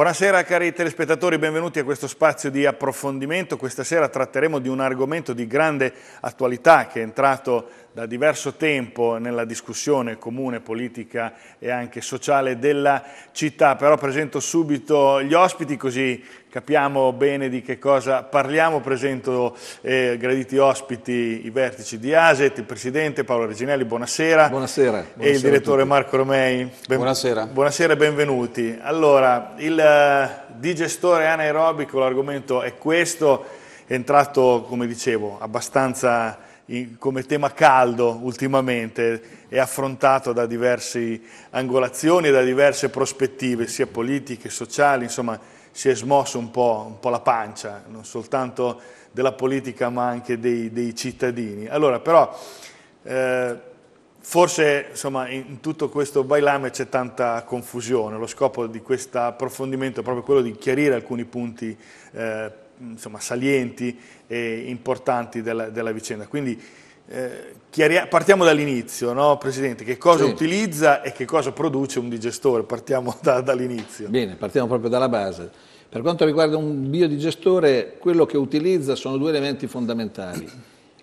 Buonasera cari telespettatori, benvenuti a questo spazio di approfondimento. Questa sera tratteremo di un argomento di grande attualità che è entrato da diverso tempo nella discussione comune, politica e anche sociale della città, però presento subito gli ospiti così capiamo bene di che cosa parliamo. Presento eh, graditi ospiti i vertici di ASET, il presidente Paolo Reginelli, buonasera. Buonasera. e buonasera il direttore Marco Romei. Ben, buonasera. Buonasera e benvenuti. Allora, il eh, digestore anaerobico, l'argomento è questo, è entrato, come dicevo, abbastanza in, come tema caldo ultimamente e affrontato da diverse angolazioni e da diverse prospettive, sia politiche, sociali, insomma si è smosso un po', un po la pancia, non soltanto della politica ma anche dei, dei cittadini. Allora però eh, forse insomma, in tutto questo bailame c'è tanta confusione, lo scopo di questo approfondimento è proprio quello di chiarire alcuni punti eh, insomma, salienti e importanti della, della vicenda. Quindi eh, partiamo dall'inizio, no, Presidente, che cosa sì. utilizza e che cosa produce un digestore? Partiamo da, dall'inizio. Bene, partiamo proprio dalla base. Per quanto riguarda un biodigestore, quello che utilizza sono due elementi fondamentali.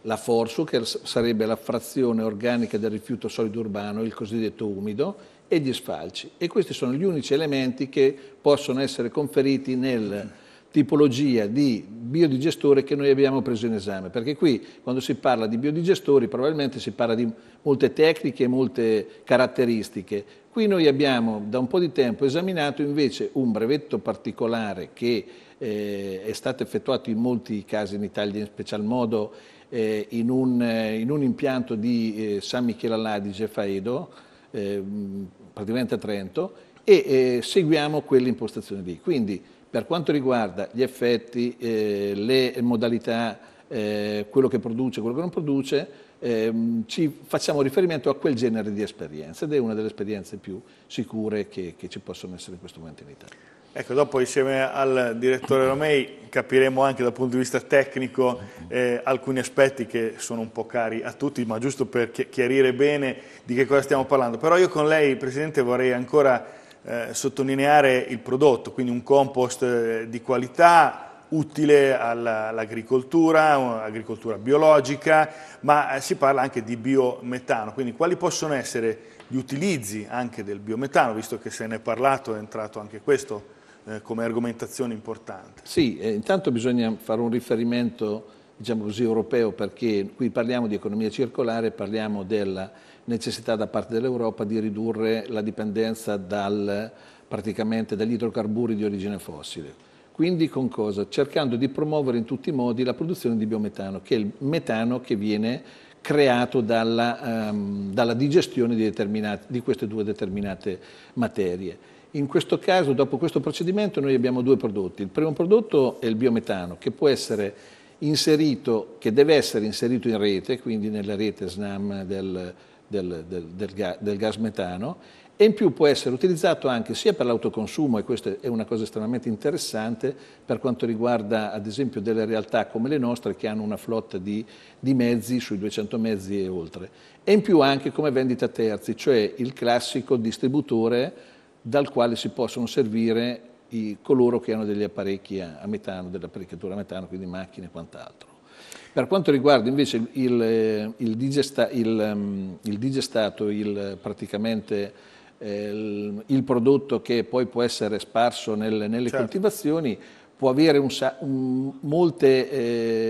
La FORSU, che sarebbe la frazione organica del rifiuto solido urbano, il cosiddetto umido, e gli sfalci. E questi sono gli unici elementi che possono essere conferiti nel tipologia di biodigestore che noi abbiamo preso in esame, perché qui quando si parla di biodigestori probabilmente si parla di molte tecniche e molte caratteristiche. Qui noi abbiamo da un po' di tempo esaminato invece un brevetto particolare che eh, è stato effettuato in molti casi in Italia, in special modo eh, in, un, eh, in, un, impianto di eh, San Michele all'Adige, Faedo, eh, praticamente a Trento, e eh, seguiamo quell'impostazione lì. Quindi, per quanto riguarda gli effetti, eh, le modalità, eh, quello che produce, quello che non produce, ehm, ci facciamo riferimento a quel genere di esperienza ed è una delle esperienze più sicure che, che ci possono essere in questo momento in Italia. Ecco, dopo insieme al direttore Romei capiremo anche dal punto di vista tecnico eh, alcuni aspetti che sono un po' cari a tutti, ma giusto per chiarire bene di che cosa stiamo parlando. Però io con lei, Presidente, vorrei ancora eh, sottolineare il prodotto, quindi un compost eh, di qualità utile all'agricoltura, agricoltura biologica, ma eh, si parla anche di biometano, quindi quali possono essere gli utilizzi anche del biometano, visto che se ne è parlato è entrato anche questo eh, come argomentazione importante. Sì, eh, intanto bisogna fare un riferimento diciamo così, europeo perché qui parliamo di economia circolare, parliamo della necessità da parte dell'Europa di ridurre la dipendenza dal, praticamente dagli idrocarburi di origine fossile. Quindi con cosa? Cercando di promuovere in tutti i modi la produzione di biometano, che è il metano che viene creato dalla, um, dalla digestione di, di queste due determinate materie. In questo caso, dopo questo procedimento, noi abbiamo due prodotti. Il primo prodotto è il biometano, che può essere inserito, che deve essere inserito in rete, quindi nella rete SNAM del, del, del, del, del, gas metano e in più può essere utilizzato anche sia per l'autoconsumo, e questa è una cosa estremamente interessante per quanto riguarda ad esempio delle realtà come le nostre che hanno una flotta di, di mezzi sui 200 mezzi e oltre, e in più anche come vendita a terzi, cioè il classico distributore dal quale si possono servire i, coloro che hanno degli apparecchi a, a metano, dell'apparecchiatura a metano, quindi macchine e quant'altro. Per quanto riguarda invece il, eh, il, digesta, il, ehm, il digestato, il, praticamente eh, il, prodotto che poi può essere sparso nelle, nelle certo. coltivazioni, può avere un, un, molte,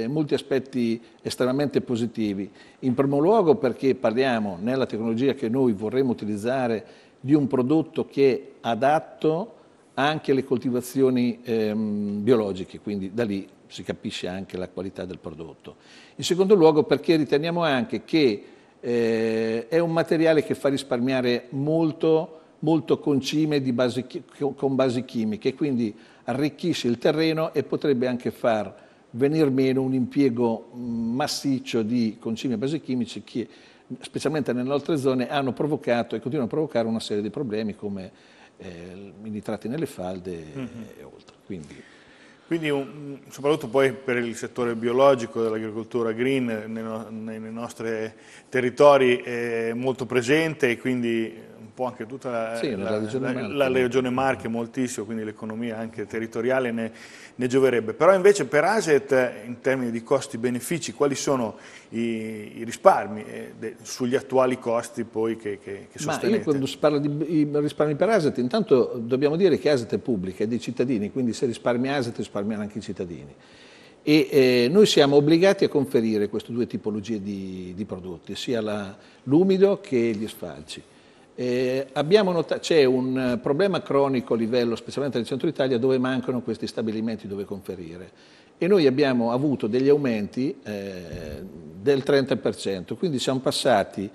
eh, molti aspetti estremamente positivi. In primo luogo perché parliamo nella tecnologia che noi vorremmo utilizzare di un prodotto che è adatto anche alle coltivazioni ehm, biologiche, quindi da lì si capisce anche la qualità del prodotto. In secondo luogo perché riteniamo anche che eh, è un materiale che fa risparmiare molto, molto concime base, con basi chimiche, quindi arricchisce il terreno e potrebbe anche far venir meno un impiego mm, massiccio di concimi e basi chimici che specialmente nelle nostre zone hanno provocato e continuano a provocare una serie di problemi come eh, i nitrati nelle falde mm -hmm. e oltre. Quindi. Quindi un, soprattutto poi per il settore biologico dell'agricoltura green nei, nei nostri territori è molto presente e quindi po' anche tutta la, sì, la, regione, Marche. La, regione Marche moltissimo, quindi l'economia anche territoriale ne, ne, gioverebbe. Però invece per Aset in termini di costi-benefici, quali sono i, i risparmi eh, de, sugli attuali costi poi che, che, che sostenete? Ma io quando si parla di risparmi per Aset, intanto dobbiamo dire che Aset è pubblica, è dei cittadini, quindi se risparmia Aset risparmiano anche i cittadini e eh, noi siamo obbligati a conferire queste due tipologie di, di prodotti, sia l'umido che gli sfalci. Eh, notato, c'è un eh, problema cronico a livello, specialmente nel centro Italia, dove mancano questi stabilimenti dove conferire e noi abbiamo avuto degli aumenti eh, del 30%, quindi siamo passati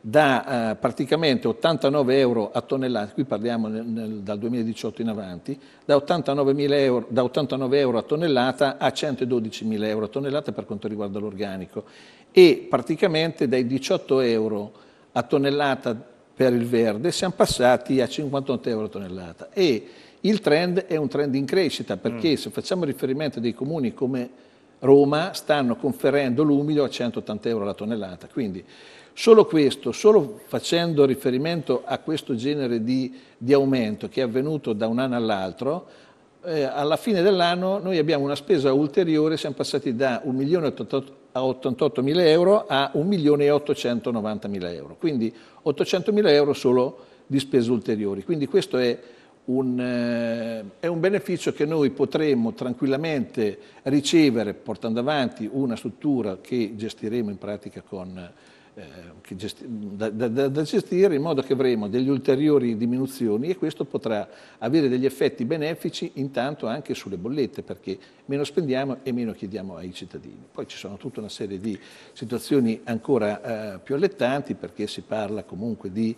da eh, praticamente 89 euro a tonnellata, qui parliamo nel, nel, dal 2018 in avanti, da 89, euro, da 89 euro a tonnellata a 112.000 euro a tonnellata per quanto riguarda l'organico e praticamente dai 18 euro a tonnellata per il verde, siamo passati a 58 euro tonnellata e il trend è un trend in crescita perché mm. se facciamo riferimento a dei comuni come Roma stanno conferendo l'umido a 180 euro la tonnellata, quindi solo questo, solo facendo riferimento a questo genere di, di aumento che è avvenuto da un anno all'altro, eh, alla fine dell'anno noi abbiamo una spesa ulteriore, siamo passati da 1.088.000 a 88.000 euro a 1.890.000 euro, quindi 800.000 euro solo di spese ulteriori. Quindi questo è un, eh, è un beneficio che noi potremmo tranquillamente ricevere portando avanti una struttura che gestiremo in pratica con eh, da, da, da, gestire in modo che avremo delle ulteriori diminuzioni e questo potrà avere degli effetti benefici intanto anche sulle bollette perché meno spendiamo e meno chiediamo ai cittadini. Poi ci sono tutta una serie di situazioni ancora eh, più allettanti perché si parla comunque di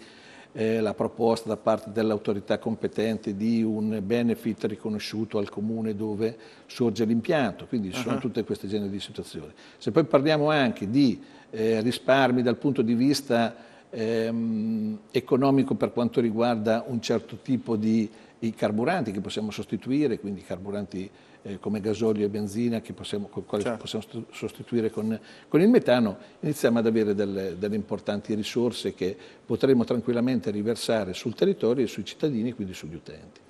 eh, la proposta da parte dell'autorità competente di un benefit riconosciuto al comune dove sorge l'impianto, quindi ci sono uh -huh. tutte queste generi di situazioni. Se poi parliamo anche di eh, risparmi dal punto di vista ehm, economico per quanto riguarda un certo tipo di carburanti che possiamo sostituire, quindi carburanti eh, come gasolio e benzina che possiamo, certo. possiamo sostituire con, con, il metano, iniziamo ad avere delle, delle importanti risorse che potremo tranquillamente riversare sul territorio e sui cittadini e quindi sugli utenti.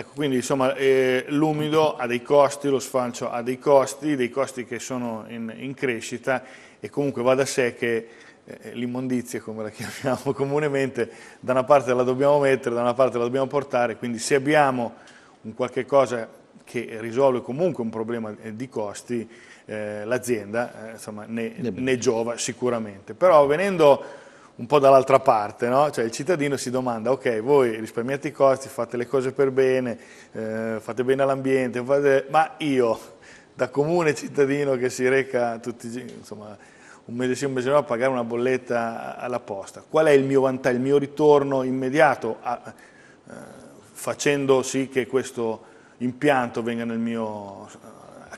Ecco, quindi insomma eh, l'umido ha dei costi, lo sfalcio ha dei costi, dei costi che sono in, in crescita e comunque va da sé che eh, l'immondizia, come la chiamiamo comunemente, da una parte la dobbiamo mettere, da una parte la dobbiamo portare, quindi se abbiamo un qualche cosa che risolve comunque un problema eh, di costi, eh, l'azienda eh, ne, ne, ne giova sicuramente. Però venendo un po' dall'altra parte, no? cioè il cittadino si domanda, ok, voi risparmiate i costi, fate le cose per bene, eh, fate bene all'ambiente, fate... ma io, da comune cittadino che si reca tutti, insomma, un mese sì, un mese no, a pagare una bolletta alla posta, qual è il mio vantaggio, il mio ritorno immediato a, eh, facendo sì che questo impianto venga nel mio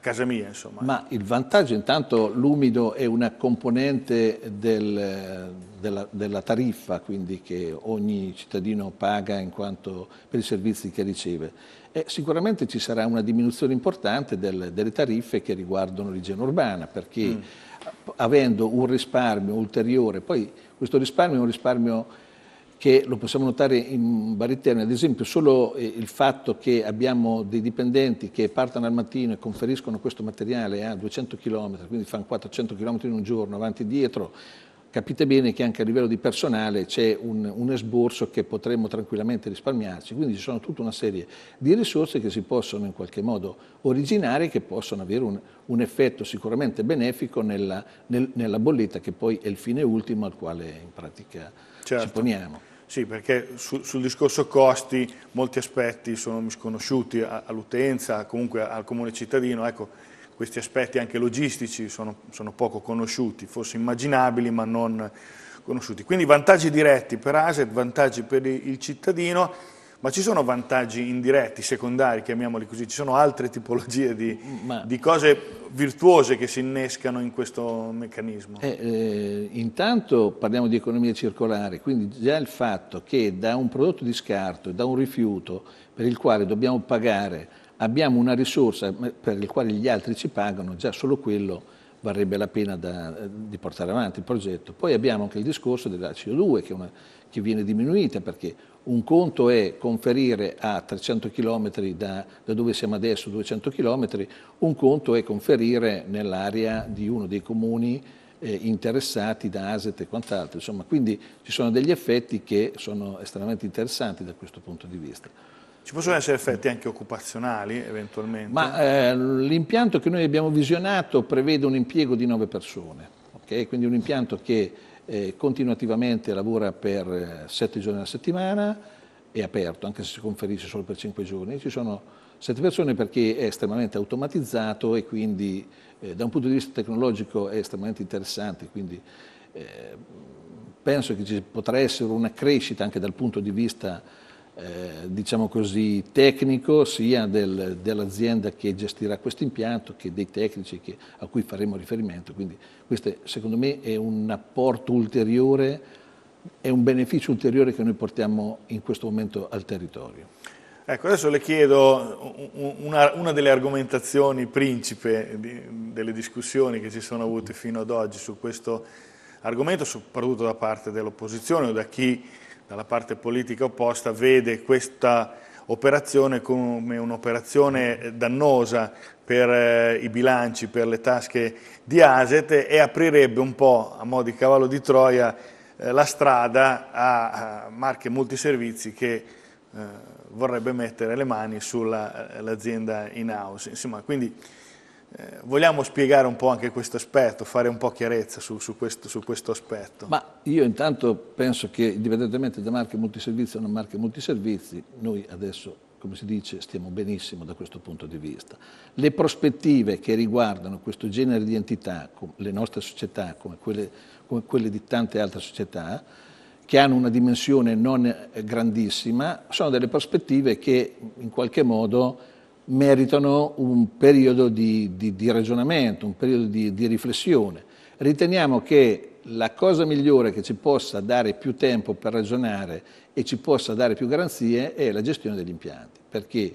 casa mia. Insomma. Ma il vantaggio intanto l'umido è una componente del, della, della, tariffa quindi che ogni cittadino paga quanto, per i servizi che riceve. E sicuramente ci sarà una diminuzione importante del, delle tariffe che riguardano l'igiene urbana perché mm. avendo un risparmio ulteriore, poi questo risparmio è un risparmio che lo possiamo notare in vari termini, ad esempio solo eh, il fatto che abbiamo dei dipendenti che partono al mattino e conferiscono questo materiale a 200 km, quindi fanno 400 km in un giorno avanti e dietro, capite bene che anche a livello di personale c'è un, un, esborso che potremmo tranquillamente risparmiarci, quindi ci sono tutta una serie di risorse che si possono in qualche modo originare e che possono avere un, un effetto sicuramente benefico nella, nel, nella, bolletta che poi è il fine ultimo al quale in pratica certo. ci poniamo. Sì, perché su, sul discorso costi molti aspetti sono misconosciuti all'utenza, comunque al comune cittadino, ecco, questi aspetti anche logistici sono, sono poco conosciuti, forse immaginabili ma non conosciuti. Quindi vantaggi diretti per ASET, vantaggi per il cittadino ma ci sono vantaggi indiretti, secondari, chiamiamoli così, ci sono altre tipologie di, mm, ma... di cose virtuose che si innescano in questo meccanismo? Eh, eh, intanto parliamo di economia circolare, quindi già il fatto che da un prodotto di scarto, da un rifiuto per il quale dobbiamo pagare, abbiamo una risorsa per il quale gli altri ci pagano, già solo quello varrebbe la pena da, eh, di portare avanti il progetto. Poi abbiamo anche il discorso della CO2 che, una, che viene diminuita perché un conto è conferire a 300 km da, da dove siamo adesso, 200 km, un conto è conferire nell'area di uno dei comuni eh, interessati da ASET e quant'altro. Insomma, quindi ci sono degli effetti che sono estremamente interessanti da questo punto di vista. Ci possono essere effetti anche occupazionali eventualmente? Ma eh, l'impianto che noi abbiamo visionato prevede un impiego di 9 persone, okay? quindi un impianto che eh, continuativamente lavora per eh, sette giorni alla settimana, è aperto anche se si conferisce solo per cinque giorni, ci sono sette persone perché è estremamente automatizzato e quindi eh, da un punto di vista tecnologico è estremamente interessante, quindi eh, penso che ci potrà essere una crescita anche dal punto di vista eh, diciamo così, tecnico sia del, dell'azienda che gestirà questo impianto che dei tecnici che, a cui faremo riferimento. Quindi questo secondo me è un apporto ulteriore, è un beneficio ulteriore che noi portiamo in questo momento al territorio. Ecco, adesso le chiedo una, una delle argomentazioni principe di, delle discussioni che ci sono avute fino ad oggi su questo argomento, soprattutto da parte dell'opposizione o da chi dalla parte politica opposta vede questa operazione come un'operazione dannosa per eh, i bilanci, per le tasche di Aset e aprirebbe un po' a mo' di cavallo di Troia eh, la strada a marche multiservizi che eh, vorrebbe mettere le mani sull'azienda in house. Insomma, quindi eh, vogliamo spiegare un po' anche questo aspetto, fare un po' chiarezza su, su, questo, su questo, aspetto? Ma io intanto penso che indipendentemente da marche multiservizi o non marche multiservizi, noi adesso, come si dice, stiamo benissimo da questo punto di vista. Le prospettive che riguardano questo genere di entità, le nostre società, come quelle, come quelle di tante altre società, che hanno una dimensione non grandissima, sono delle prospettive che in qualche modo meritano un periodo di, di, di ragionamento, un periodo di, di riflessione. Riteniamo che la cosa migliore che ci possa dare più tempo per ragionare e ci possa dare più garanzie è la gestione degli impianti, perché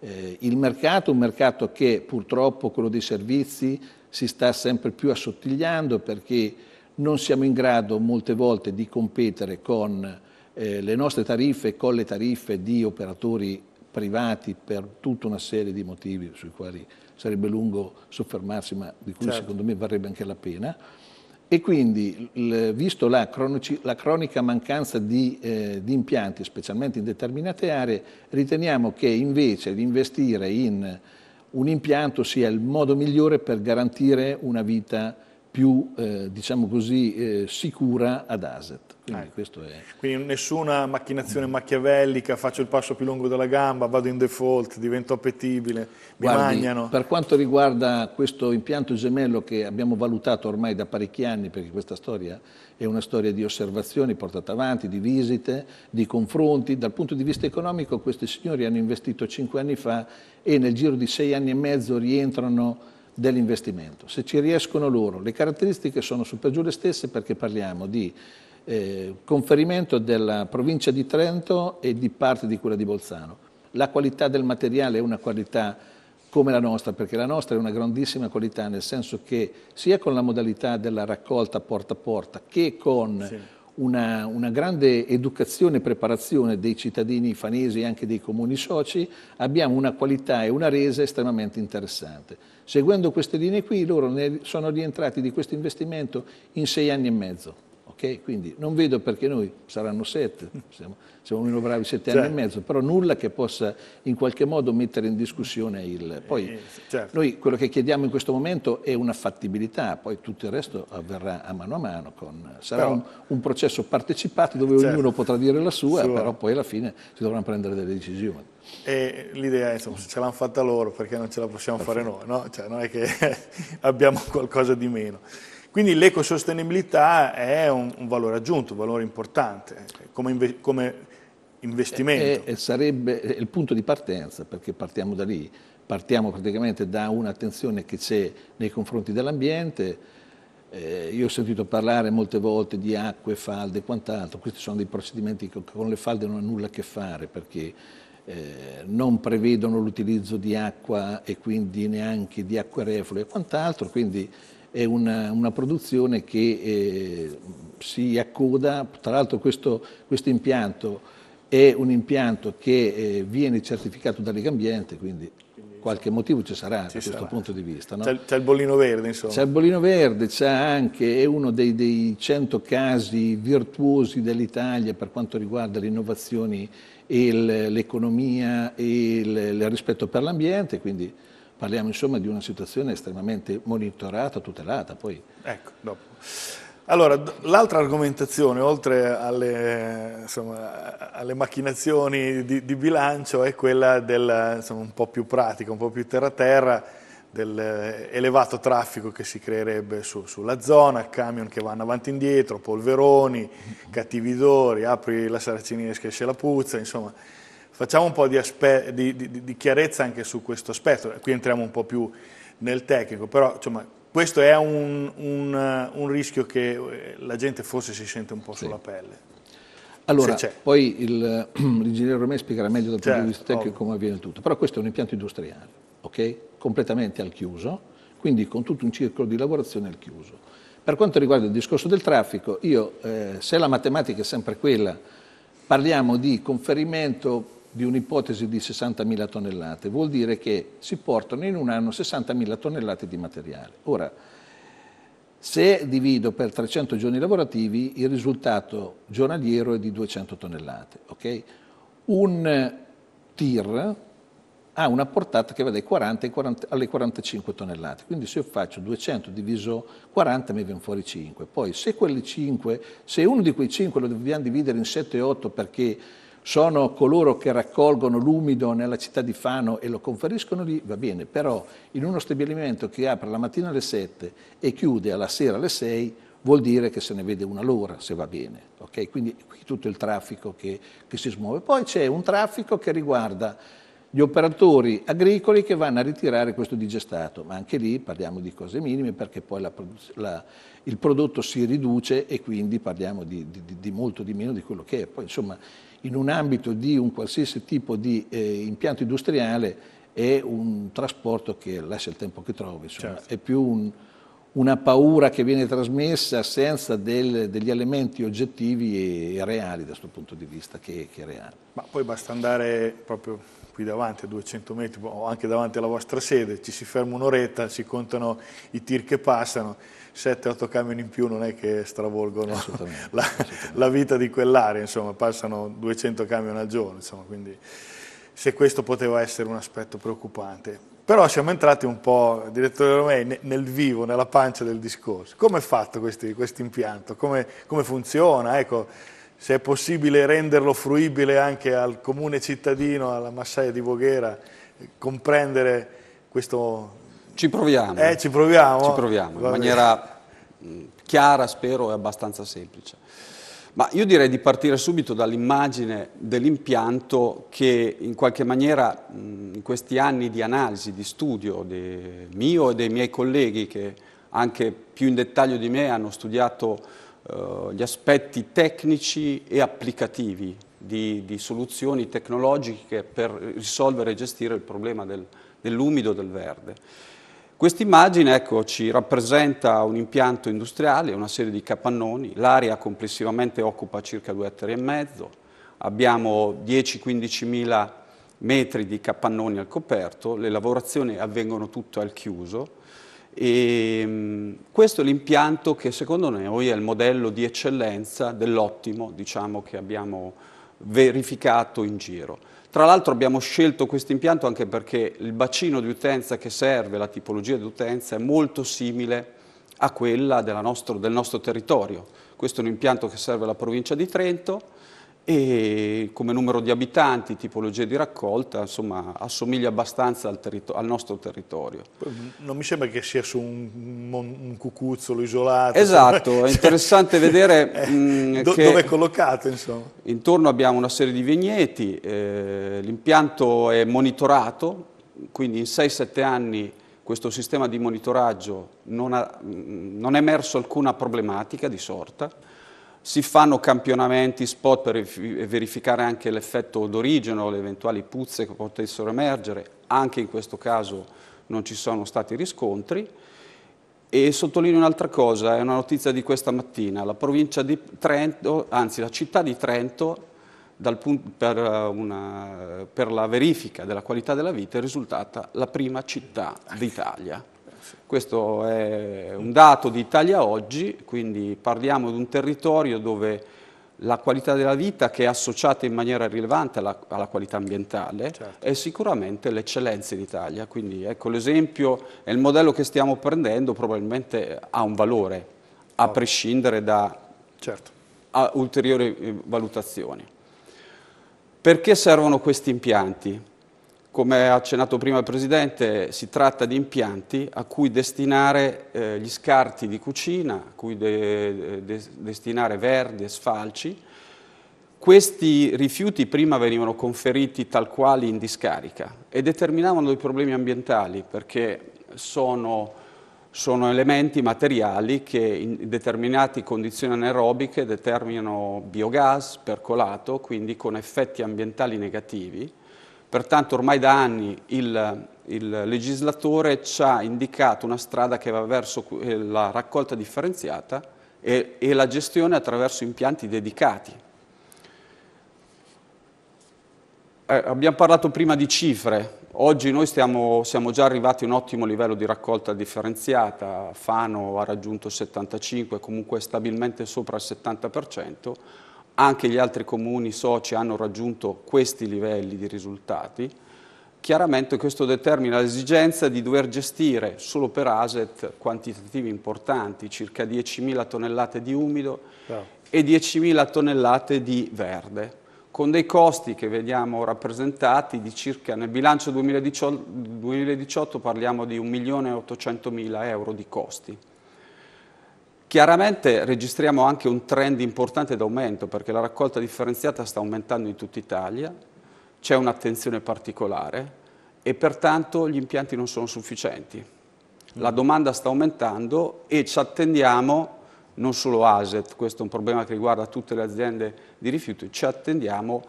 eh, il mercato, un mercato che purtroppo quello dei servizi si sta sempre più assottigliando perché non siamo in grado molte volte di competere con eh, le nostre tariffe, con le tariffe di operatori privati per tutta una serie di motivi sui quali sarebbe lungo soffermarsi, ma di cui certo. secondo me varrebbe anche la pena. E quindi, visto la, cronici, la cronica mancanza di, eh, di, impianti, specialmente in determinate aree, riteniamo che invece di investire in un impianto sia il modo migliore per garantire una vita più eh, diciamo così, eh, sicura ad asset. Quindi, ecco. è... Quindi, nessuna macchinazione machiavellica, faccio il passo più lungo della gamba, vado in default, divento appetibile, Guardi, mi Per quanto riguarda questo impianto gemello che abbiamo valutato ormai da parecchi anni, perché questa storia è una storia di osservazioni portate avanti, di visite, di confronti, dal punto di vista economico questi signori hanno investito cinque anni fa e nel giro di sei anni e mezzo rientrano dell'investimento. Se ci riescono loro, le caratteristiche sono su per giù le stesse perché parliamo di eh, conferimento della provincia di Trento e di parte di quella di Bolzano. La qualità del materiale è una qualità come la nostra, perché la nostra è una grandissima qualità, nel senso che sia con la modalità della raccolta porta a porta che con sì. una, una, grande educazione e preparazione dei cittadini fanesi e anche dei comuni soci, abbiamo una qualità e una resa estremamente interessante. Seguendo queste linee qui loro sono rientrati di questo investimento in sei anni e mezzo. Okay? Quindi non vedo perché noi saranno sette. Siamo, siamo cioè, meno bravi sette certo. anni e certo. mezzo, però nulla che possa in qualche modo mettere in discussione il... Eh, poi eh, certo. noi quello che chiediamo in questo momento è una fattibilità, poi tutto il resto avverrà a mano a mano, con... sarà però, un, un, processo partecipato dove certo. ognuno potrà dire la sua, sua, però poi alla fine si dovranno prendere delle decisioni. E l'idea è, insomma, se ce l'hanno fatta loro, perché non ce la possiamo Perfetto. fare noi? No? Cioè, non è che abbiamo qualcosa di meno. Quindi l'ecosostenibilità è un, un, valore aggiunto, un valore importante, come, come investimento. E, eh, e eh, sarebbe eh, il punto di partenza, perché partiamo da lì, partiamo praticamente da un'attenzione che c'è nei confronti dell'ambiente. Eh, io ho sentito parlare molte volte di acque, falde e quant'altro, questi sono dei procedimenti che con le falde non hanno nulla a che fare perché eh, non prevedono l'utilizzo di acqua e quindi neanche di acque reflue e quant'altro, quindi è una, una produzione che eh, si accoda, tra l'altro questo, questo impianto è un impianto che eh, viene certificato da Legambiente, quindi qualche motivo ci sarà ci da questo punto di vista. No? C'è, il bollino verde, insomma. C'è il bollino verde, c'è anche, è uno dei, dei 100 casi virtuosi dell'Italia per quanto riguarda le innovazioni e l'economia e il, il rispetto per l'ambiente, quindi parliamo insomma di una situazione estremamente monitorata, tutelata. Poi. Ecco, dopo. Allora, l'altra argomentazione, oltre alle, insomma, alle macchinazioni di, di, bilancio, è quella del, insomma, un po' più pratica, un po' più terra-terra, dell'elevato traffico che si creerebbe su, sulla zona, camion che vanno avanti e indietro, polveroni, cattivi odori, apri la saracinina e esce la puzza, insomma facciamo un po' di, di, di, di, chiarezza anche su questo aspetto, qui entriamo un po' più nel tecnico, però insomma, questo è un, un, un, rischio che eh, la gente forse si sente un po' sulla pelle. Allora, poi il, eh, l'ingegnere Romè spiegherà meglio dal certo, punto di certo. vista tecnico come avviene tutto, però questo è un impianto industriale, okay? completamente al chiuso, quindi con tutto un circolo di lavorazione al chiuso. Per quanto riguarda il discorso del traffico, io, eh, se la matematica è sempre quella, parliamo di conferimento di un'ipotesi di 60.000 tonnellate, vuol dire che si portano in un anno 60.000 tonnellate di materiale. Ora, se divido per 300 giorni lavorativi, il risultato giornaliero è di 200 tonnellate. Okay? Un tir ha una portata che va dai 40, 40 alle 45 tonnellate. Quindi se io faccio 200 diviso 40 mi viene fuori 5. Poi se, 5, se uno di quei 5 lo dobbiamo dividere in 7-8 perché sono coloro che raccolgono l'umido nella città di Fano e lo conferiscono lì, va bene, però in uno stabilimento che apre la mattina alle 7 e chiude alla sera alle 6 vuol dire che se ne vede una l'ora, se va bene. Okay? Quindi qui tutto il traffico che, che si smuove. Poi c'è un traffico che riguarda gli operatori agricoli che vanno a ritirare questo digestato, ma anche lì parliamo di cose minime perché poi la, la, il prodotto si riduce e quindi parliamo di, di, di molto di meno di quello che è. Poi insomma in un ambito di un qualsiasi tipo di eh, impianto industriale è un trasporto che lascia il tempo che trovi, insomma, certo. è più un, una paura che viene trasmessa senza del, degli elementi oggettivi e, e reali da questo punto di vista che, che è reale. Ma poi basta andare proprio qui davanti a 200 metri o anche davanti alla vostra sede, ci si ferma un'oretta, si contano i tir che passano 7-8 camion in più non è che stravolgono assolutamente, la, assolutamente. la, vita di quell'area, insomma, passano 200 camion al giorno, insomma, quindi se questo poteva essere un aspetto preoccupante. Però siamo entrati un po', direttore Romei, nel vivo, nella pancia del discorso. Come è fatto questo impianto? Come, come, funziona? Ecco, se è possibile renderlo fruibile anche al comune cittadino, alla massaia di Voghera, eh, comprendere questo ci proviamo. Eh, ci proviamo. Ci proviamo, Va in maniera bene. Mm, chiara, spero, e abbastanza semplice. Ma io direi di partire subito dall'immagine dell'impianto che in qualche maniera mm, in questi anni di analisi, di studio mio e dei miei colleghi che anche più in dettaglio di me hanno studiato eh, gli aspetti tecnici e applicativi di, di, soluzioni tecnologiche per risolvere e gestire il problema del, dell'umido e del verde. Quest'immagine ecco, ci rappresenta un impianto industriale, una serie di capannoni, l'area complessivamente occupa circa 2 ettari e mezzo, abbiamo 10-15 mila metri di capannoni al coperto, le lavorazioni avvengono tutte al chiuso e ehm, questo è l'impianto che secondo noi è il modello di eccellenza dell'ottimo diciamo, che abbiamo verificato in giro. Tra l'altro abbiamo scelto questo impianto anche perché il bacino di utenza che serve, la tipologia di utenza, è molto simile a quella nostro, del nostro territorio. Questo è un impianto che serve alla provincia di Trento, e come numero di abitanti, tipologia di raccolta, insomma, assomiglia abbastanza al, al, nostro territorio. Non mi sembra che sia su un, un cucuzzolo isolato. Esatto, cioè, è interessante cioè, vedere... Eh, mh, mm, do, che dove è collocato, insomma. Intorno abbiamo una serie di vigneti, eh, l'impianto è monitorato, quindi in 6-7 anni questo sistema di monitoraggio non, ha, mh, mm, non è emerso alcuna problematica di sorta si fanno campionamenti spot per verificare anche l'effetto d'origine o le eventuali puzze che potessero emergere, anche in questo caso non ci sono stati riscontri. E sottolineo un'altra cosa, è una notizia di questa mattina, la provincia di Trento, anzi la città di Trento punto, per, eh, una, per la verifica della qualità della vita è risultata la prima città d'Italia. Questo è un dato di Italia Oggi, quindi parliamo di un territorio dove la qualità della vita che è associata in maniera rilevante alla, alla qualità ambientale certo. è sicuramente l'eccellenza in Italia. Quindi ecco l'esempio e il modello che stiamo prendendo probabilmente ha un valore, a oh. prescindere da certo. ulteriori eh, valutazioni. Perché servono questi impianti? Come ha accennato prima il Presidente, si tratta di impianti a cui destinare eh, gli scarti di cucina, a cui de de destinare verdi e sfalci. Questi rifiuti prima venivano conferiti tal quali in discarica e determinavano dei problemi ambientali perché sono, sono elementi materiali che in determinate condizioni anaerobiche determinano biogas percolato, quindi con effetti ambientali negativi Pertanto ormai da anni il, il legislatore ci ha indicato una strada che va verso eh, la raccolta differenziata e, e la gestione attraverso impianti dedicati. Eh, abbiamo parlato prima di cifre, oggi noi stiamo, siamo già arrivati a un ottimo livello di raccolta differenziata, Fano ha raggiunto il 75, comunque stabilmente sopra il 70%, anche gli altri comuni soci hanno raggiunto questi livelli di risultati, chiaramente questo determina l'esigenza di dover gestire solo per ASET quantitativi importanti, circa 10.000 tonnellate di umido no. e 10.000 tonnellate di verde, con dei costi che vediamo rappresentati di circa, nel bilancio 2018, 2018 parliamo di 1.800.000 euro di costi. Chiaramente registriamo anche un trend importante d'aumento perché la raccolta differenziata sta aumentando in tutta Italia, c'è un'attenzione particolare e pertanto gli impianti non sono sufficienti. La mm. domanda sta aumentando e ci attendiamo, non solo ASET, questo è un problema che riguarda tutte le aziende di rifiuti, ci attendiamo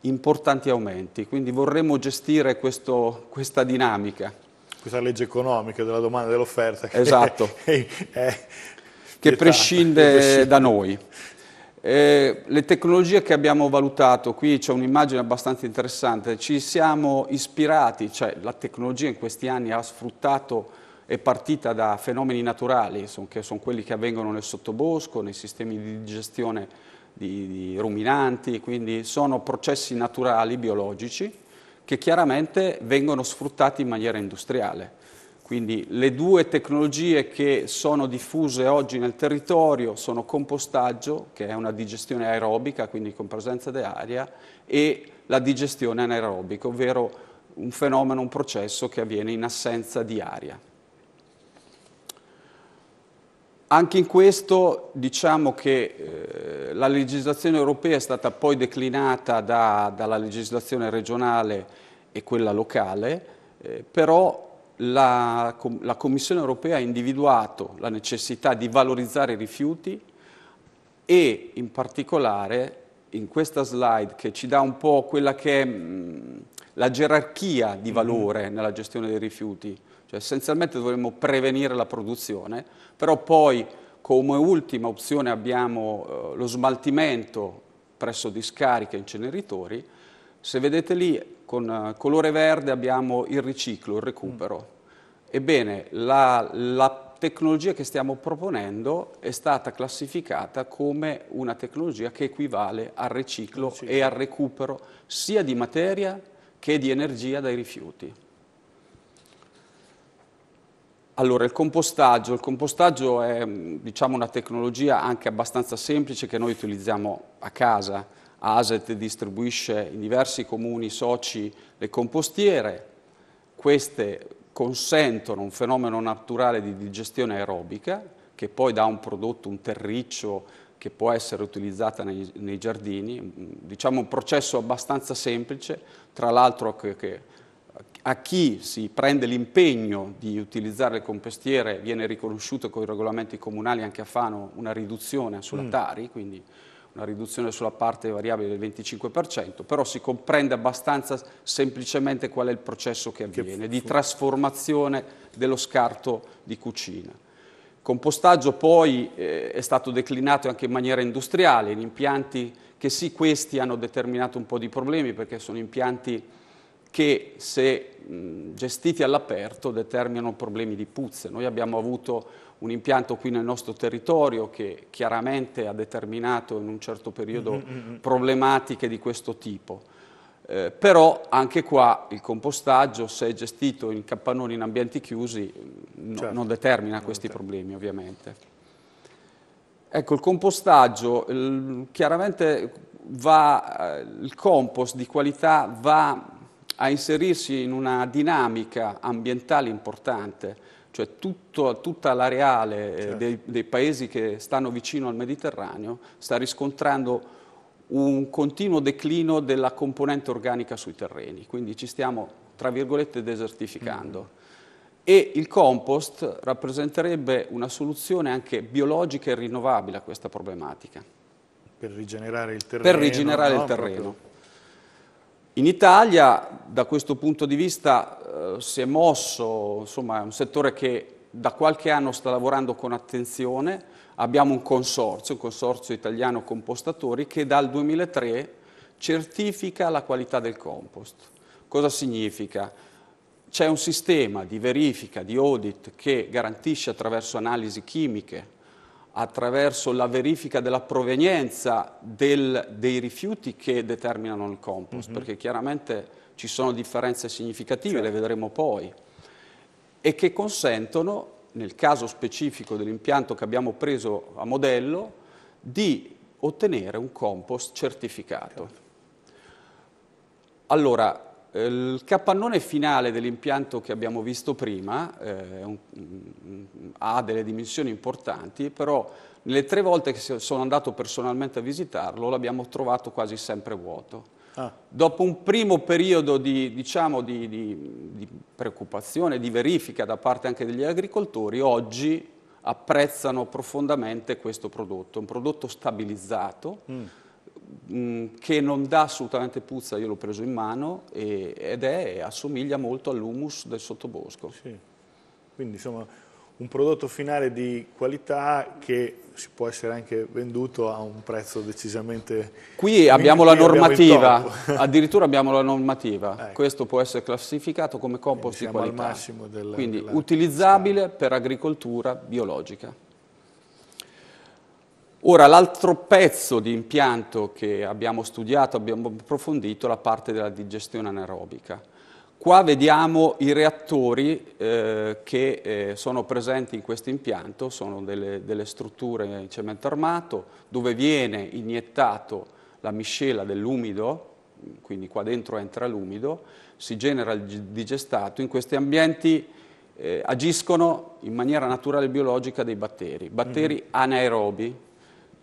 importanti aumenti, quindi vorremmo gestire questo, questa dinamica questa legge economica della domanda e dell'offerta che esatto. è, è, che esatto, prescinde da noi. Eh, le tecnologie che abbiamo valutato, qui c'è un'immagine abbastanza interessante, ci siamo ispirati, cioè la tecnologia in questi anni ha sfruttato, è partita da fenomeni naturali, che sono quelli che avvengono nel sottobosco, nei sistemi di digestione di, di ruminanti, quindi sono processi naturali, biologici, che chiaramente vengono sfruttati in maniera industriale. Quindi le due tecnologie che sono diffuse oggi nel territorio sono compostaggio, che è una digestione aerobica, quindi con presenza di aria, e la digestione anaerobica, ovvero un fenomeno, un processo che avviene in assenza di aria. Anche in questo diciamo che eh, la legislazione europea è stata poi declinata da, dalla legislazione regionale e quella locale, eh, però la, la Commissione europea ha individuato la necessità di valorizzare i rifiuti e in particolare in questa slide che ci dà un po' quella che è mh, la gerarchia di mm-hmm. valore nella gestione dei rifiuti, cioè essenzialmente dovremmo prevenire la produzione, però poi come ultima opzione abbiamo eh, lo smaltimento presso discariche e inceneritori, se vedete lì con eh, colore verde abbiamo il riciclo, il recupero. Ebbene, la, la tecnologia che stiamo proponendo è stata classificata come una tecnologia che equivale al riciclo sì. e al recupero sia di materia che di energia dai rifiuti. Allora, il compostaggio. Il compostaggio è diciamo, una tecnologia anche abbastanza semplice che noi utilizziamo a casa ASET distribuisce in diversi comuni soci le compostiere, queste consentono un fenomeno naturale di digestione aerobica che poi dà un prodotto, un terriccio che può essere utilizzato nei, nei giardini, diciamo un processo abbastanza semplice, tra l'altro che, che a chi si prende l'impegno di utilizzare le compostiere viene riconosciuto con i regolamenti comunali anche a Fano una riduzione sulla mm. Tari, quindi una riduzione sulla parte variabile del 25%, però si comprende abbastanza semplicemente qual è il processo che avviene, di trasformazione dello scarto di cucina. Il Compostaggio poi eh, è stato declinato anche in maniera industriale, in impianti che sì, questi hanno determinato un po' di problemi perché sono impianti che se mh, gestiti all'aperto determinano problemi di puzze. Noi abbiamo avuto un impianto qui nel nostro territorio che chiaramente ha determinato in un certo periodo mm, mm, mm, problematiche di questo tipo. Eh, però anche qua il compostaggio, se gestito in capannoni in ambienti chiusi, no, certo. non determina questi determina. problemi ovviamente. Ecco, il compostaggio, il, chiaramente va, eh, il compost di qualità va a inserirsi in una dinamica ambientale importante, cioè tutto, tutta l'areale eh, certo. dei, dei paesi che stanno vicino al Mediterraneo sta riscontrando un continuo declino della componente organica sui terreni, quindi ci stiamo, tra virgolette, desertificando. Mm. E il compost rappresenterebbe una soluzione anche biologica e rinnovabile a questa problematica. Per rigenerare il terreno. Per rigenerare no? il terreno. Proprio. In Italia da questo punto di vista eh, si è mosso, insomma è un settore che da qualche anno sta lavorando con attenzione, abbiamo un consorzio, un consorzio italiano compostatori che dal 2003 certifica la qualità del compost. Cosa significa? C'è un sistema di verifica, di audit che garantisce attraverso analisi chimiche attraverso la verifica della provenienza del, dei rifiuti che determinano il compost, mm -hmm. perché chiaramente ci sono differenze significative, certo. le vedremo poi, e che consentono, nel caso specifico dell'impianto che abbiamo preso a modello, di ottenere un compost certificato. Certo. Allora, eh, il capannone finale dell'impianto che abbiamo visto prima eh, un, ha delle dimensioni importanti, però nelle tre volte che sono andato personalmente a visitarlo l'abbiamo trovato quasi sempre vuoto. Ah. Dopo un primo periodo di, diciamo, di, di, di preoccupazione, di verifica da parte anche degli agricoltori, oggi apprezzano profondamente questo prodotto, un prodotto stabilizzato, mm Mm, che non dà assolutamente puzza, io l'ho preso in mano e, ed è, assomiglia molto all'humus del sottobosco. Sì. Quindi insomma un prodotto finale di qualità che si può essere anche venduto a un prezzo decisamente... Qui abbiamo la normativa, abbiamo addirittura abbiamo la normativa, ecco. questo può essere classificato come compost di qualità, del, quindi della... utilizzabile per agricoltura biologica. Ora, l'altro pezzo di impianto che abbiamo studiato, abbiamo approfondito, è la parte della digestione anaerobica. Qua vediamo i reattori eh, che eh, sono presenti in questo impianto, sono delle, delle, strutture in cemento armato dove viene iniettato la miscela dell'umido, quindi qua dentro entra l'umido, si genera il digestato, in questi ambienti eh, agiscono in maniera naturale e biologica dei batteri, batteri mm -hmm. anaerobi,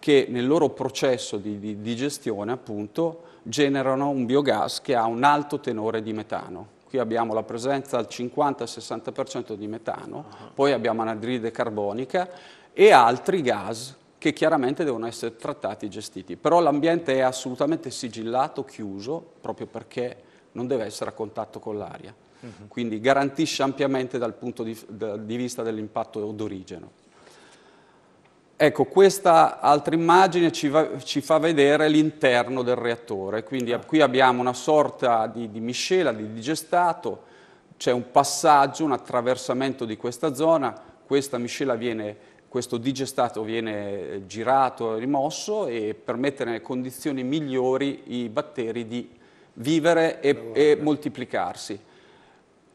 che nel loro processo di, di, di gestione appunto generano un biogas che ha un alto tenore di metano qui abbiamo la presenza al 50-60% di metano, ah. poi abbiamo anadride carbonica e altri gas che chiaramente devono essere trattati e gestiti. Però l'ambiente è assolutamente sigillato, chiuso, proprio perché non deve essere a contatto con l'aria. Mhm. Quindi garantisce ampiamente dal punto di, di vista dell'impatto d'origine. Ecco, questa altra immagine ci, va, ci fa vedere l'interno del reattore, quindi qui abbiamo una sorta di, di miscela, di digestato, c'è un passaggio, un attraversamento di questa zona, questa miscela viene, questo digestato viene eh, girato, rimosso e per mettere nelle condizioni migliori i batteri di vivere e, e moltiplicarsi.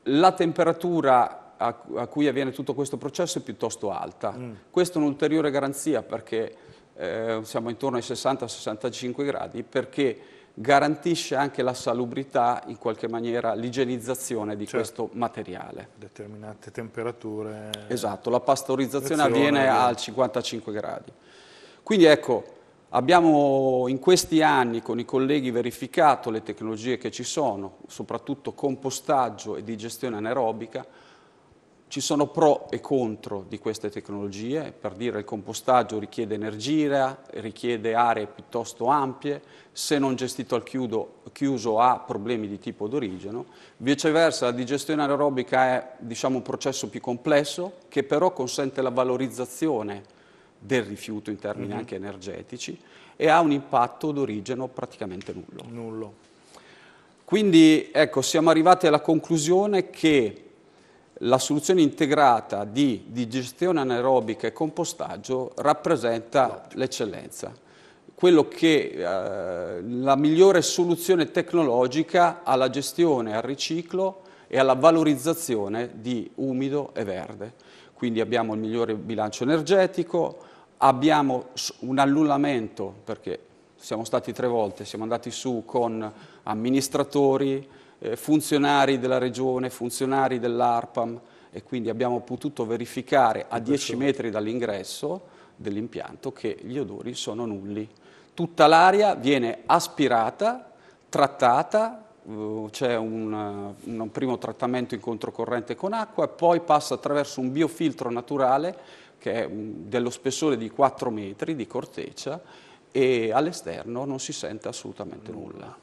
La temperatura a, a cui avviene tutto questo processo è piuttosto alta. Mm. Questa è un'ulteriore garanzia perché eh, siamo intorno ai 60-65 gradi perché garantisce anche la salubrità, in qualche maniera l'igienizzazione di certo. questo materiale. Determinate temperature. Esatto, la pastorizzazione avviene via. al 55 gradi. Quindi ecco, abbiamo in questi anni con i colleghi verificato le tecnologie che ci sono, soprattutto compostaggio e digestione anaerobica, ci sono pro e contro di queste tecnologie, per dire il compostaggio richiede energia, richiede aree piuttosto ampie, se non gestito al chiudo, chiuso ha problemi di tipo d'origine. Viceversa la digestione anaerobica è diciamo, un processo più complesso che però consente la valorizzazione del rifiuto in termini mm -hmm. anche energetici e ha un impatto d'origine praticamente nullo. nullo. Quindi ecco, siamo arrivati alla conclusione che la soluzione integrata di digestione anaerobica e compostaggio rappresenta l'eccellenza. Quello che eh, la migliore soluzione tecnologica alla gestione, al riciclo e alla valorizzazione di umido e verde. Quindi abbiamo il migliore bilancio energetico, abbiamo un annullamento, perché siamo stati tre volte, siamo andati su con amministratori, eh, funzionari della regione, funzionari dell'ARPAM e quindi abbiamo potuto verificare a 10 metri dall'ingresso dell'impianto che gli odori sono nulli. Tutta l'aria viene aspirata, trattata, eh, c'è un, eh, un, primo trattamento in controcorrente con acqua e poi passa attraverso un biofiltro naturale che è dello spessore di 4 metri di corteccia e all'esterno non si sente assolutamente nulla.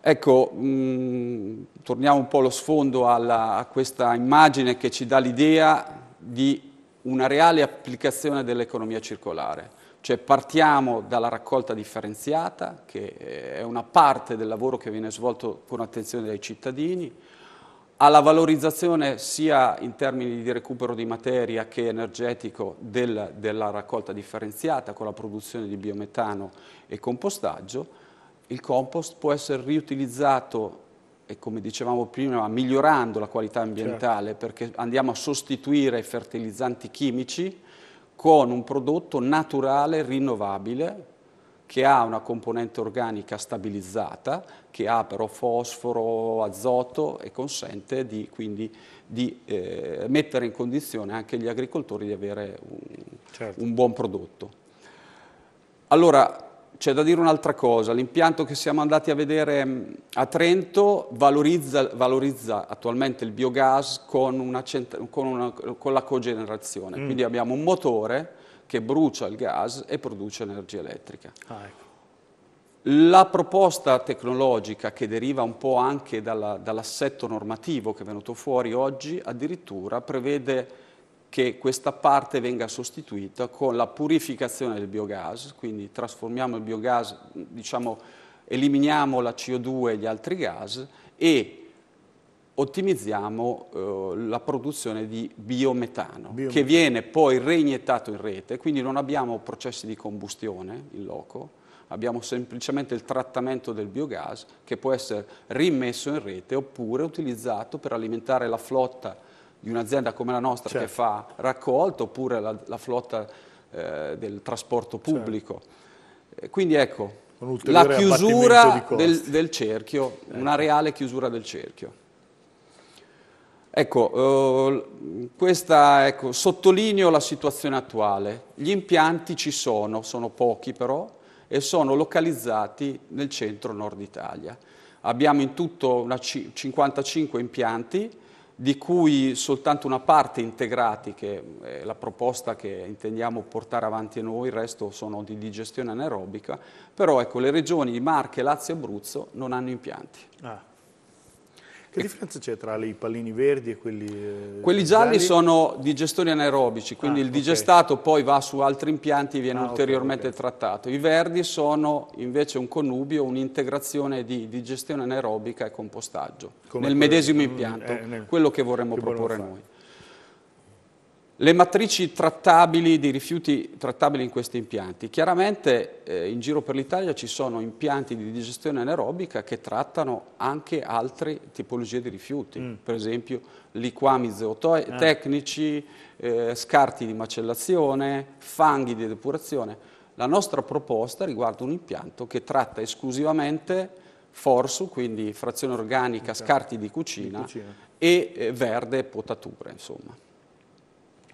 Ecco, mh, mm, torniamo un po' allo sfondo alla, a questa immagine che ci dà l'idea di una reale applicazione dell'economia circolare. Cioè partiamo dalla raccolta differenziata, che è una parte del lavoro che viene svolto con attenzione dai cittadini, alla valorizzazione sia in termini di recupero di materia che energetico del, della raccolta differenziata con la produzione di biometano e compostaggio, il compost può essere riutilizzato e come dicevamo prima migliorando la qualità ambientale certo. perché andiamo a sostituire i fertilizzanti chimici con un prodotto naturale rinnovabile che ha una componente organica stabilizzata, che ha però fosforo, azoto e consente di, quindi di eh, mettere in condizione anche gli agricoltori di avere un, certo. un buon prodotto. Allora, c'è da dire un'altra cosa, l'impianto che siamo andati a vedere mm, a Trento valorizza, valorizza attualmente il biogas con, una, con, una, con la cogenerazione, mm. quindi abbiamo un motore che brucia il gas e produce energia elettrica. Ah, ecco. La proposta tecnologica che deriva un po' anche dall'assetto dall normativo che è venuto fuori oggi addirittura prevede che questa parte venga sostituita con la purificazione del biogas, quindi trasformiamo il biogas, diciamo, eliminiamo la CO2 e gli altri gas e ottimizziamo eh, la produzione di biometano, biometano, che viene poi reiniettato in rete, quindi non abbiamo processi di combustione in loco, abbiamo semplicemente il trattamento del biogas che può essere rimesso in rete oppure utilizzato per alimentare la flotta di un'azienda come la nostra certo. che fa raccolto oppure la, la flotta eh, del trasporto certo. pubblico. Certo. Quindi ecco, la chiusura del, del, cerchio, eh. una reale chiusura del cerchio. Ecco, eh, questa, ecco, sottolineo la situazione attuale. Gli impianti ci sono, sono pochi però, e sono localizzati nel centro-nord Italia. Abbiamo in tutto 55 impianti, di cui soltanto una parte integrati, che è la proposta che intendiamo portare avanti noi, il resto sono di digestione anaerobica, però ecco, le regioni di Marche, Lazio e Abruzzo non hanno impianti. Ah. Che differenza c'è tra i pallini verdi e quelli... Eh, quelli gialli, gialli? sono digestori anaerobici, quindi ah, il digestato okay. poi va su altri impianti e viene ah, ulteriormente okay, okay. trattato. I verdi sono invece un connubio, un'integrazione di digestione anaerobica e compostaggio, Come nel medesimo impianto, eh, nel... quello che vorremmo che proporre noi. Le matrici trattabili di rifiuti trattabili in questi impianti. Chiaramente eh, in giro per l'Italia ci sono impianti di digestione anaerobica che trattano anche altre tipologie di rifiuti, mm. per esempio liquami zootecnici, eh, scarti di macellazione, fanghi di depurazione. La nostra proposta riguarda un impianto che tratta esclusivamente forso, quindi frazione organica, okay. scarti di cucina, di cucina. e eh, verde potature, insomma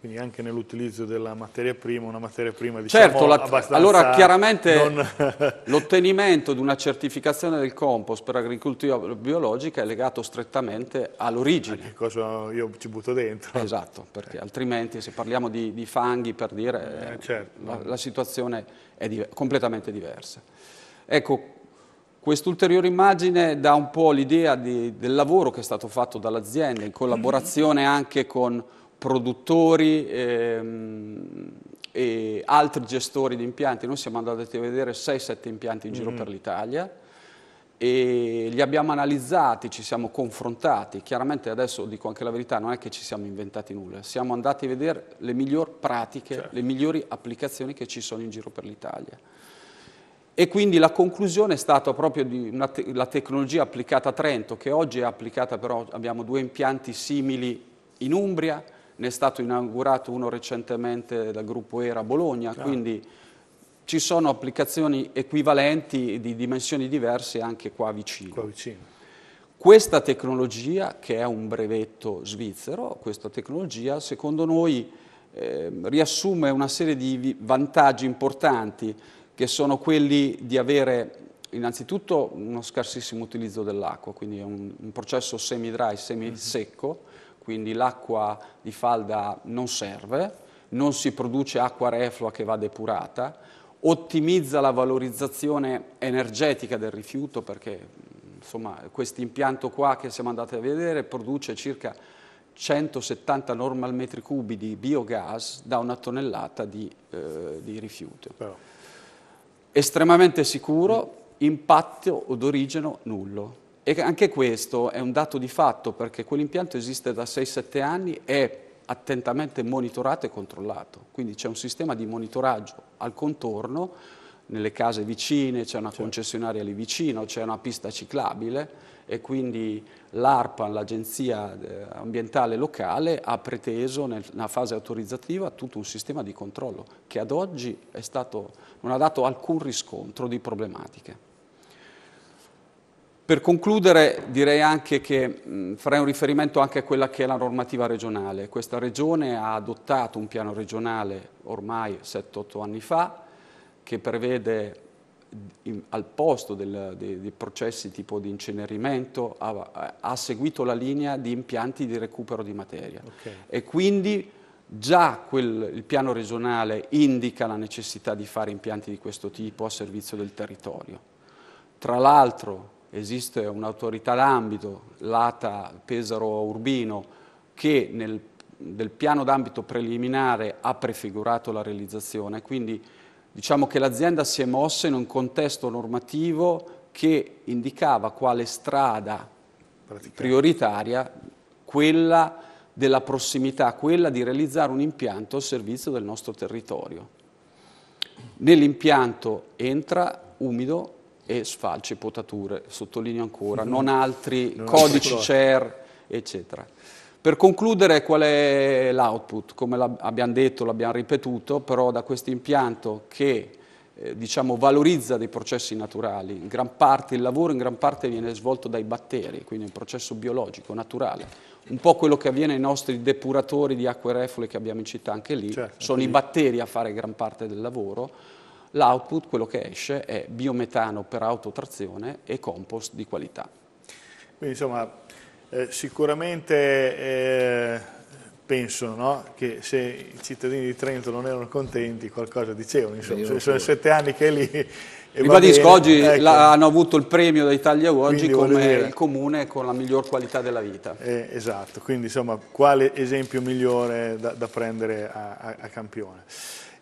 quindi anche nell'utilizzo della materia prima, una materia prima di diciamo certo, la, abbastanza... allora chiaramente non... l'ottenimento di una certificazione del compost per agricoltura biologica è legato strettamente all'origine. Che cosa io ci butto dentro. Esatto, perché altrimenti se parliamo di, di fanghi per dire, eh, eh certo. la, la, situazione è di, completamente diversa. Ecco, Quest'ulteriore immagine dà un po' l'idea del lavoro che è stato fatto dall'azienda in collaborazione anche con produttori ehm, e altri gestori di impianti, noi siamo andati a vedere 6-7 impianti in giro mm per l'Italia e li abbiamo analizzati, ci siamo confrontati, chiaramente adesso dico anche la verità, non è che ci siamo inventati nulla, siamo andati a vedere le migliori pratiche, certo. le migliori applicazioni che ci sono in giro per l'Italia. E quindi la conclusione è stata proprio di una te la tecnologia applicata a Trento, che oggi è applicata però, abbiamo due impianti simili in Umbria, ne è stato inaugurato uno recentemente dal gruppo ERA a Bologna, Chiaro. quindi ci sono applicazioni equivalenti di dimensioni diverse anche qua vicino. Qua vicino. Questa tecnologia, che è un brevetto svizzero, questa tecnologia secondo noi eh, riassume una serie di vantaggi importanti che sono quelli di avere innanzitutto uno scarsissimo utilizzo dell'acqua, quindi è un, un processo semi-dry, semi-secco, quindi l'acqua di falda non serve, non si produce acqua reflua che va depurata, ottimizza la valorizzazione energetica del rifiuto perché insomma questo impianto qua che siamo andati a vedere produce circa 170 normal metri cubi di biogas da una tonnellata di, eh, di rifiuto. Però. Estremamente sicuro, impatto d'origine nullo. E anche questo è un dato di fatto perché quell'impianto esiste da 6-7 anni, è attentamente monitorato e controllato. Quindi c'è un sistema di monitoraggio al contorno, nelle case vicine, c'è una certo. concessionaria lì vicino, c'è una pista ciclabile e quindi l'ARPA, l'Agenzia eh, Ambientale Locale, ha preteso nella fase autorizzativa tutto un sistema di controllo che ad oggi stato, non ha dato alcun riscontro di problematiche. Per concludere direi anche che mh, farei un riferimento anche a quella che è la normativa regionale. Questa regione ha adottato un piano regionale ormai 7-8 anni fa che prevede in, al posto del, dei, dei, processi tipo di incenerimento ha, ha, seguito la linea di impianti di recupero di materia okay. e quindi già quel, il piano regionale indica la necessità di fare impianti di questo tipo a servizio del territorio. Tra l'altro esiste un'autorità d'ambito, l'ATA Pesaro Urbino, che nel, del piano d'ambito preliminare ha prefigurato la realizzazione, quindi diciamo che l'azienda si è mossa in un contesto normativo che indicava quale strada prioritaria quella della prossimità, quella di realizzare un impianto al servizio del nostro territorio. Nell'impianto entra umido e sfalci, potature, sottolineo ancora, mm -hmm. non altri non codici CER, eccetera. Per concludere qual è l'output? Come abbiamo detto, l'abbiamo ripetuto, però da questo impianto che eh, diciamo, valorizza dei processi naturali, in gran parte, il lavoro in gran parte viene svolto dai batteri, quindi è un processo biologico, naturale. Un po' quello che avviene ai nostri depuratori di acque reflue che abbiamo in città anche lì, certo, sono quindi... i batteri a fare gran parte del lavoro, l'output, quello che esce, è biometano per autotrazione e compost di qualità. Quindi insomma, eh, sicuramente eh, penso no, che se i cittadini di Trento non erano contenti qualcosa dicevano, insomma, se sono sette anni che è lì... Eh, Ribadisco, oggi ecco. hanno avuto il premio da Italia Oggi come il comune con la miglior qualità della vita. Eh, esatto, quindi insomma quale esempio migliore da, da prendere a, a, a campione.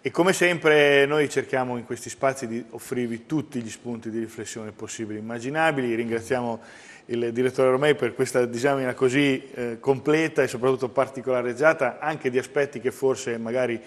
E come sempre noi cerchiamo in questi spazi di offrirvi tutti gli spunti di riflessione possibili e immaginabili. Ringraziamo il direttore Romei per questa disamina così eh, completa e soprattutto particolareggiata anche di aspetti che forse magari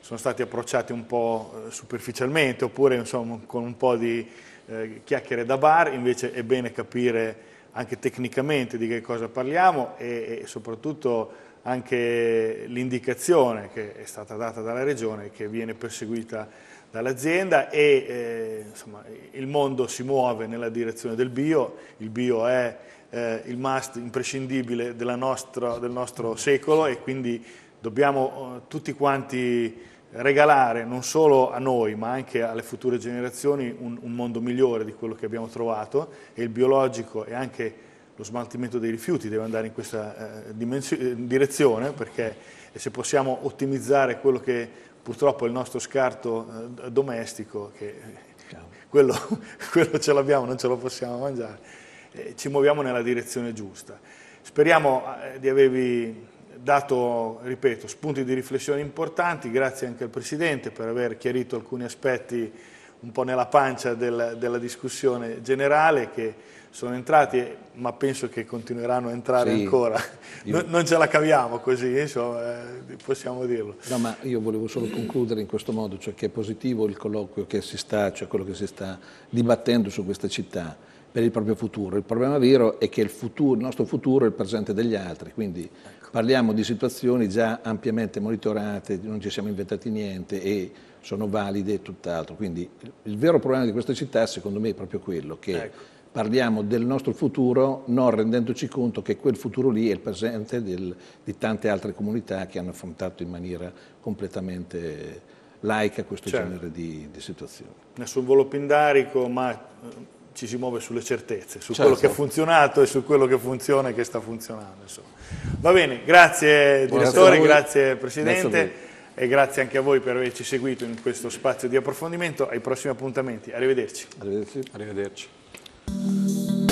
sono stati approcciati un po' eh, superficialmente oppure insomma, con un po' di eh, chiacchiere da bar, invece è bene capire anche tecnicamente di che cosa parliamo e, e soprattutto anche l'indicazione che è stata data dalla Regione che viene perseguita dall'azienda e eh, insomma, il mondo si muove nella direzione del bio, il bio è eh, il must imprescindibile nostra, del nostro secolo e quindi dobbiamo eh, tutti quanti regalare non solo a noi ma anche alle future generazioni un, un mondo migliore di quello che abbiamo trovato e il biologico è anche lo smaltimento dei rifiuti deve andare in questa eh, eh, direzione perché se possiamo ottimizzare quello che purtroppo è il nostro scarto eh, domestico, che quello, quello ce l'abbiamo, non ce lo possiamo mangiare, ci muoviamo nella direzione giusta. Speriamo di avervi dato, ripeto, spunti di riflessione importanti, grazie anche al Presidente per aver chiarito alcuni aspetti un po' nella pancia del, della discussione generale che sono entrati, ma penso che continueranno a entrare sì, ancora. Io... Non, non, ce la caviamo così, insomma, eh, possiamo dirlo. No, ma io volevo solo concludere in questo modo, cioè che è positivo il colloquio che si sta, cioè quello che si sta dibattendo su questa città per il proprio futuro. Il problema vero è che il, futuro, il nostro futuro è il presente degli altri, quindi ecco. parliamo di situazioni già ampiamente monitorate, non ci siamo inventati niente e sono valide e tutt'altro. Quindi il vero problema di questa città secondo me è proprio quello che ecco. parliamo del nostro futuro non rendendoci conto che quel futuro lì è il presente del, di tante altre comunità che hanno affrontato in maniera completamente laica questo certo. genere di, di situazioni. Nessun volo pindarico, ma eh, ci si muove sulle certezze, su certo. quello che ha funzionato e su quello che funziona e che sta funzionando. Insomma. Va bene, grazie direttore, grazie, grazie Presidente. Grazie e grazie anche a voi per averci seguito in questo spazio di approfondimento. Ai prossimi appuntamenti. Arrivederci. Arrivederci. Arrivederci.